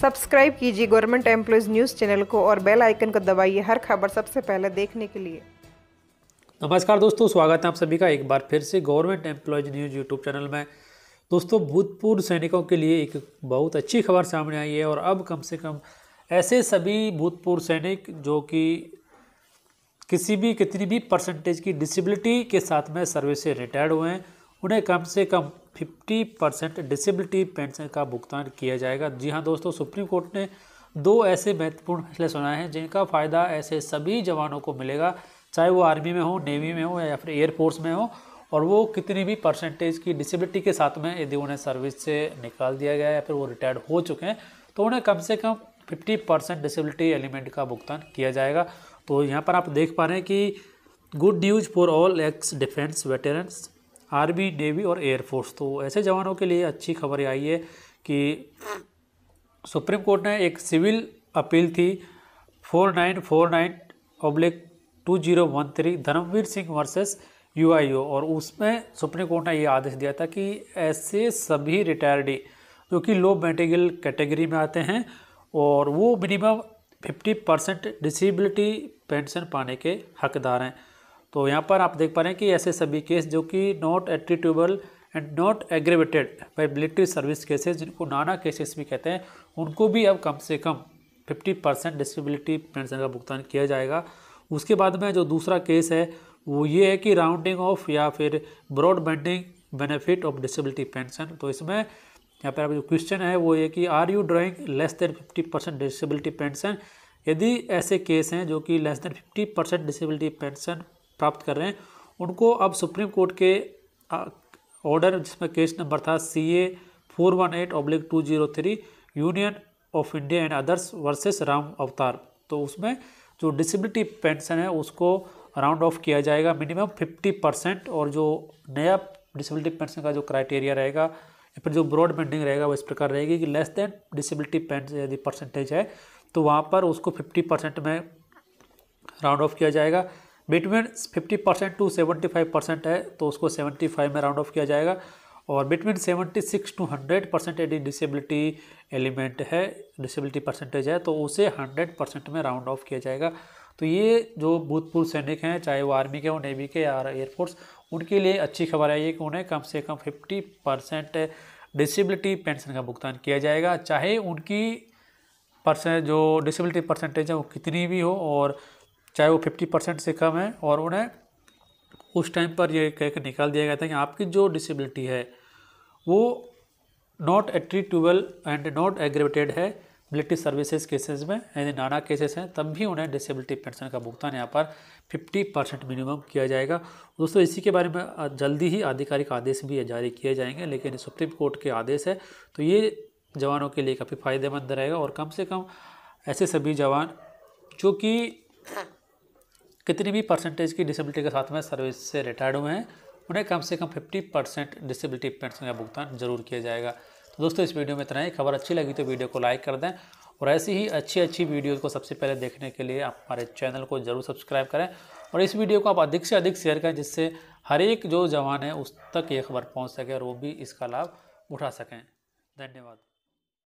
subscribe कीजिए government employees news channel को और बेल आइकन को दबाइए हर खबर सबसे पहले देखने के लिए नमस्कार दोस्तों स्वागत है आप सभी का एक बार फिर से government employees news YouTube channel में दोस्तों भूतपूर्व सैनिकों के लिए एक बहुत अच्छी खबर सामने आई है और अब कम से कम ऐसे सभी भूतपूर्व सैनिक जो कि किसी भी कितनी भी परसेंटेज की डिसेबिलिटी के साथ में सर्विस से रिटायर्ड हुए हैं उन्हें कम से कम फिफ्टी परसेंट डिसेबिलिटी पेंशन का भुगतान किया जाएगा जी हाँ दोस्तों सुप्रीम कोर्ट ने दो ऐसे महत्वपूर्ण फैसले सुनाए हैं जिनका फ़ायदा ऐसे सभी जवानों को मिलेगा चाहे वो आर्मी में हो नेवी में हो या फिर एयरफोर्स में हो और वो कितनी भी परसेंटेज की डिसेबिलिटी के साथ में यदि उन्हें सर्विस से निकाल दिया गया या फिर वो रिटायर्ड हो चुके हैं तो उन्हें कम से कम फिफ्टी परसेंट डिसेबिलिटी एलिमेंट का भुगतान किया जाएगा तो यहाँ पर आप देख पा रहे हैं कि good news for all ex defence veterans army navy और एयरफोर्स तो ऐसे जवानों के लिए अच्छी खबर आई है कि सुप्रीम कोर्ट ने एक सिविल अपील थी four nine four nine oblique two zero one three Dharamvir Singh versus U और उसमें सुप्रीम कोर्ट ने ये आदेश दिया था कि ऐसे सभी रिटायर्डी जो कि लो मेटेरियल कैटेगरी में आते हैं और वो minimum fifty percent disability pension पाने के हकदार हैं तो यहाँ पर आप देख पा रहे हैं कि ऐसे सभी केस जो कि not attributable and not aggravated by military service cases जिनको नाना केसेस भी कहते हैं उनको भी अब कम से कम फिफ्टी परसेंट डिसबिलिटी पेंशन का भुगतान किया जाएगा उसके बाद में जो दूसरा केस है वो ये है कि राउंडिंग ऑफ या फिर broadbanding benefit of disability pension तो इसमें यहाँ पर जो क्वेश्चन है वो ये कि are you drawing less than fifty percent disability pension यदि ऐसे केस हैं जो कि less than fifty percent disability pension प्राप्त कर रहे हैं उनको अब सुप्रीम कोर्ट के ऑर्डर जिसमें केस नंबर था C A four one eight oblique two zero three union of India and others versus Ram Avtar तो उसमें जो डिसेबिलिटी पेंशन है उसको राउंड ऑफ किया जाएगा मिनिमम फिफ्टी परसेंट और जो नया डिसेबिलिटी पेंशन का जो क्राइटेरिया रहेगा या फिर जो ब्रॉड बेंडिंग रहेगा वो इस प्रकार रहेगी कि लेस देन डिसेबिलिटी पेंशन यदि परसेंटेज है तो वहाँ पर उसको फिफ्टी परसेंट में राउंड ऑफ किया जाएगा बिटवीन 50 परसेंट टू 75 परसेंट है तो उसको 75 में राउंड ऑफ किया जाएगा और बिटवीन 76 टू 100 परसेंट यदि डिसेबिलिटी एलिमेंट है डिसेबिलिटी परसेंटेज है तो उसे 100 परसेंट में राउंड ऑफ किया जाएगा तो ये जो भूतपूर्व सैनिक हैं चाहे वो आर्मी के हों नेवी के या एयरफोर्स उनके लिए अच्छी खबर है ये कि उन्हें कम से कम फिफ्टी परसेंट डिसेबिलिटी पेंशन का भुगतान किया जाएगा चाहे उनकी परसेंट जो डिसेबिलिटी परसेंटेज है वो कितनी भी हो और चाहे वो फिफ्टी परसेंट से कम है और उन्हें उस टाइम पर ये कह के निकाल दिया गया था कि आपकी जो डिसेबिलिटी है वो not attributable and not aggravated है मिलिट्री सर्विसेज केसेस में यानी नाना केसेस हैं तब भी उन्हें डिसेबिलिटी पेंशन का भुगतान यहाँ पर 50 परसेंट मिनिमम किया जाएगा दोस्तों इसी के बारे में जल्दी ही आधिकारिक आदेश भी जारी किए जाएंगे लेकिन सुप्रीम कोर्ट के आदेश है तो ये जवानों के लिए काफ़ी फ़ायदेमंद रहेगा और कम से कम ऐसे सभी जवान जो कि कितनी भी परसेंटेज की डिसेबिलिटी के साथ में सर्विस से रिटायर्ड हुए हैं उन्हें कम से कम फिफ्टी परसेंट डिसेबिलिटी पेंशन का भुगतान जरूर किया जाएगा तो दोस्तों इस वीडियो में इतना ही खबर अच्छी लगी तो वीडियो को लाइक कर दें और ऐसी ही अच्छी अच्छी वीडियोज़ को सबसे पहले देखने के लिए आप हमारे चैनल को ज़रूर सब्सक्राइब करें और इस वीडियो को आप अधिक से अधिक शेयर करें जिससे हर एक जो जवान है उस तक ये खबर पहुँच सके और वो भी इसका लाभ उठा सकें धन्यवाद